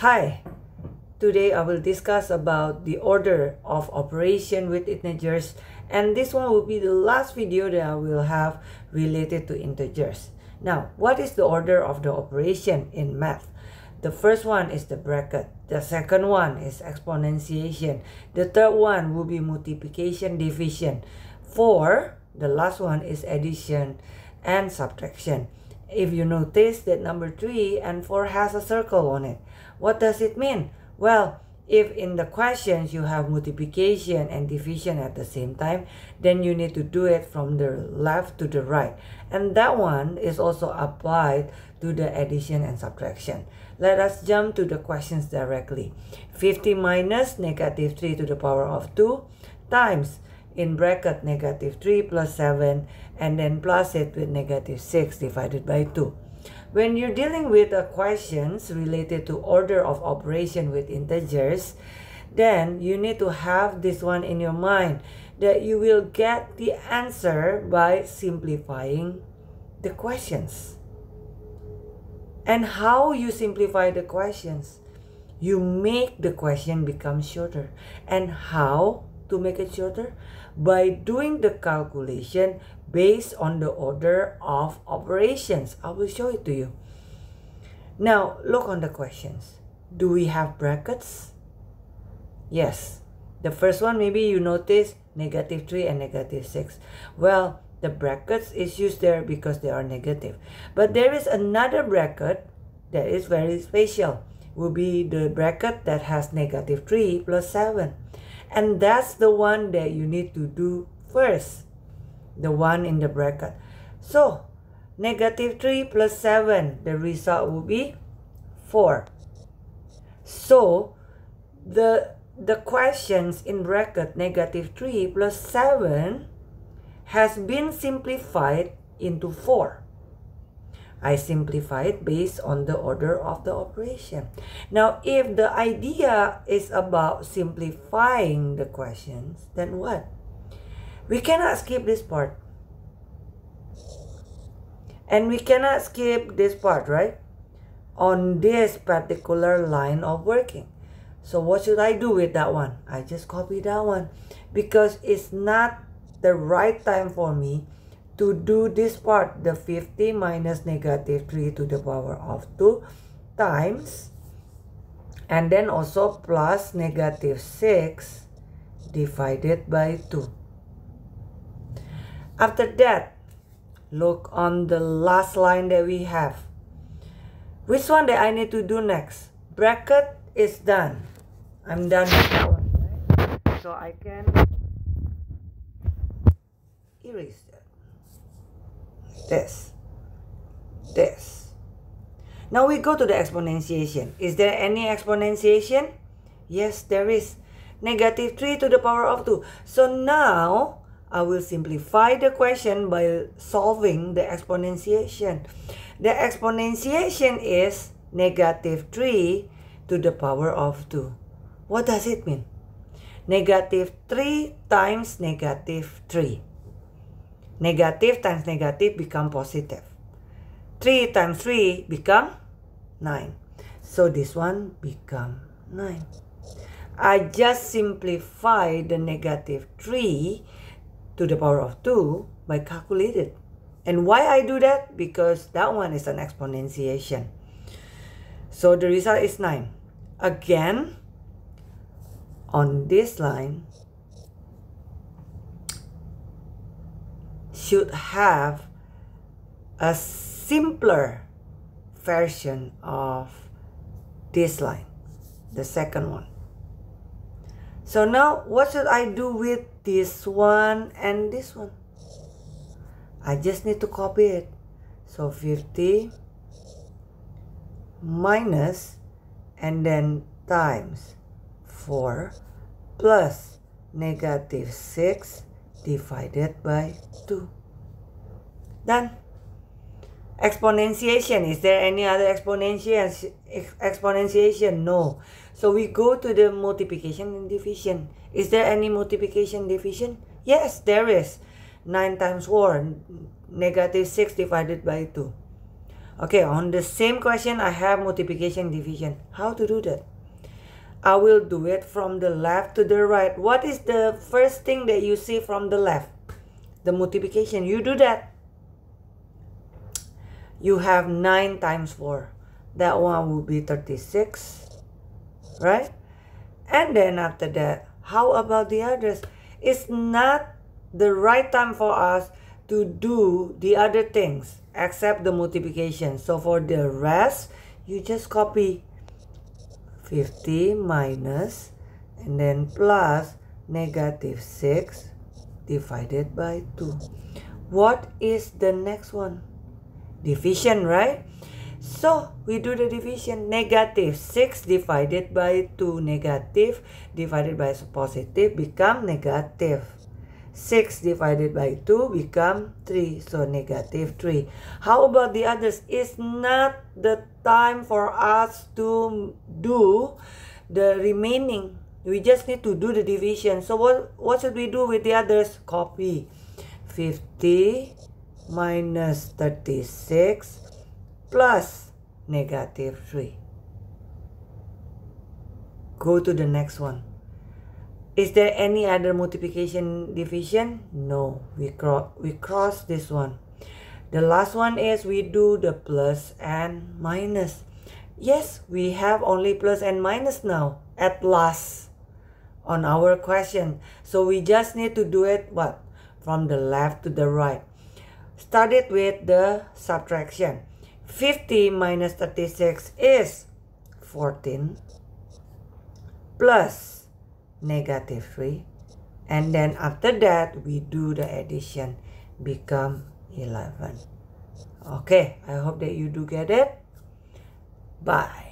Hi, today I will discuss about the order of operation with integers and this one will be the last video that I will have related to integers. Now, what is the order of the operation in math? The first one is the bracket. The second one is exponentiation. The third one will be multiplication division. Four, the last one is addition and subtraction. If you notice that number 3 and 4 has a circle on it, what does it mean? Well, if in the questions you have multiplication and division at the same time, then you need to do it from the left to the right. And that one is also applied to the addition and subtraction. Let us jump to the questions directly. 50 minus negative 3 to the power of 2 times in bracket negative 3 plus 7 and then plus it with negative 6 divided by 2. When you're dealing with questions related to order of operation with integers, then you need to have this one in your mind that you will get the answer by simplifying the questions. And how you simplify the questions? You make the question become shorter. And how? to make it shorter? By doing the calculation based on the order of operations. I will show it to you. Now, look on the questions. Do we have brackets? Yes. The first one, maybe you notice negative 3 and negative 6. Well, the brackets is used there because they are negative. But there is another bracket that is very special. Will be the bracket that has negative 3 plus 7. And that's the one that you need to do first, the one in the bracket. So, negative 3 plus 7, the result will be 4. So, the, the questions in bracket negative 3 plus 7 has been simplified into 4. I simplify it based on the order of the operation. Now, if the idea is about simplifying the questions, then what? We cannot skip this part. And we cannot skip this part, right? On this particular line of working. So what should I do with that one? I just copy that one because it's not the right time for me to do this part, the 50 minus negative 3 to the power of 2 times and then also plus negative 6 divided by 2. After that, look on the last line that we have. Which one that I need to do next? Bracket is done. I'm done with that one, So I can erase that this, this. Now we go to the exponentiation. Is there any exponentiation? Yes, there is. Negative 3 to the power of 2. So now, I will simplify the question by solving the exponentiation. The exponentiation is negative 3 to the power of 2. What does it mean? Negative 3 times negative 3. Negative times negative become positive. 3 times 3 become 9. So this one become 9. I just simplify the negative 3 to the power of 2 by calculated. And why I do that? Because that one is an exponentiation. So the result is 9. Again, on this line, should have a simpler version of this line, the second one. So now what should I do with this one and this one? I just need to copy it. So 50 minus and then times 4 plus negative 6 divided by 2. Done. Exponentiation. Is there any other exponentiation? Exponentiation? No. So we go to the multiplication and division. Is there any multiplication division? Yes, there is. 9 times 4, negative 6 divided by 2. Okay, on the same question, I have multiplication division. How to do that? I will do it from the left to the right. What is the first thing that you see from the left? The multiplication. You do that you have 9 times 4. That one will be 36, right? And then after that, how about the others? It's not the right time for us to do the other things except the multiplication. So for the rest, you just copy 50 minus and then plus negative 6 divided by 2. What is the next one? division, right? So we do the division negative 6 divided by 2 negative divided by positive become negative. 6 divided by 2 become 3 so negative 3 how about the others it's not the time for us to do the remaining we just need to do the division so what what should we do with the others copy 50 minus 36 plus negative 3. Go to the next one. Is there any other multiplication division? No, we, cro we cross this one. The last one is we do the plus and minus. Yes, we have only plus and minus now at last on our question. So we just need to do it what? From the left to the right started with the subtraction. 50 minus 36 is 14 plus negative 3 and then after that we do the addition become 11 okay i hope that you do get it bye